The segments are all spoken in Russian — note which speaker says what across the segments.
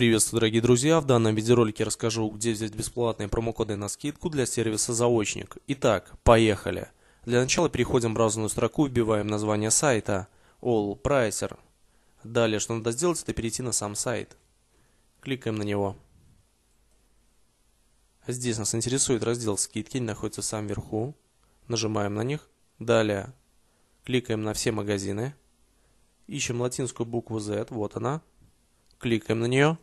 Speaker 1: приветствую, дорогие друзья! В данном видеоролике расскажу, где взять бесплатные промокоды на скидку для сервиса «Заочник». Итак, поехали! Для начала переходим в браузерную строку, вбиваем название сайта All Pricer. Далее, что надо сделать, это перейти на сам сайт. Кликаем на него. Здесь нас интересует раздел «Скидки», они находятся сам вверху. Нажимаем на них. Далее, кликаем на все магазины. Ищем латинскую букву Z, вот она кликаем на нее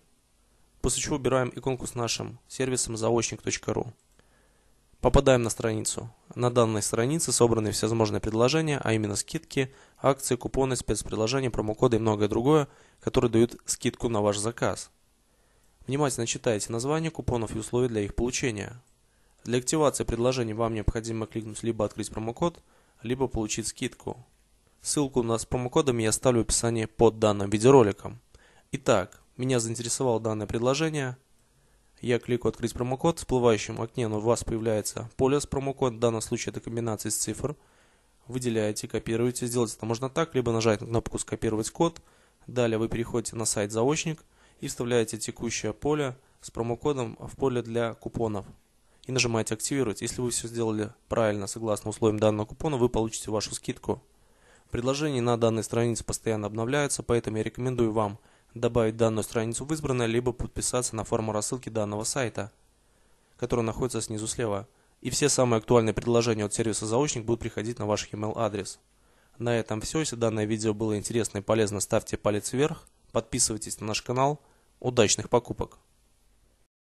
Speaker 1: после чего выбираем иконку с нашим сервисом заочник.ру. Попадаем на страницу. На данной странице собраны всевозможные предложения, а именно скидки, акции, купоны, спецпредложения, промокоды и многое другое, которые дают скидку на ваш заказ. Внимательно читайте название купонов и условия для их получения. Для активации предложений вам необходимо кликнуть либо открыть промокод, либо получить скидку. Ссылку на с промокодом я оставлю в описании под данным видеороликом. Итак, меня заинтересовало данное предложение. Я кликаю «Открыть промокод». В всплывающем окне но у вас появляется поле с промокодом. В данном случае это комбинация из цифр. Выделяете, копируете. Сделать это можно так, либо нажать на кнопку «Скопировать код». Далее вы переходите на сайт «Заочник» и вставляете текущее поле с промокодом в поле для купонов. И нажимаете «Активировать». Если вы все сделали правильно, согласно условиям данного купона, вы получите вашу скидку. Предложения на данной странице постоянно обновляются, поэтому я рекомендую вам добавить данную страницу в избранное, либо подписаться на форму рассылки данного сайта, который находится снизу слева. И все самые актуальные предложения от сервиса «Заочник» будут приходить на ваш email адрес. На этом все. Если данное видео было интересно и полезно, ставьте палец вверх, подписывайтесь на наш канал. Удачных покупок!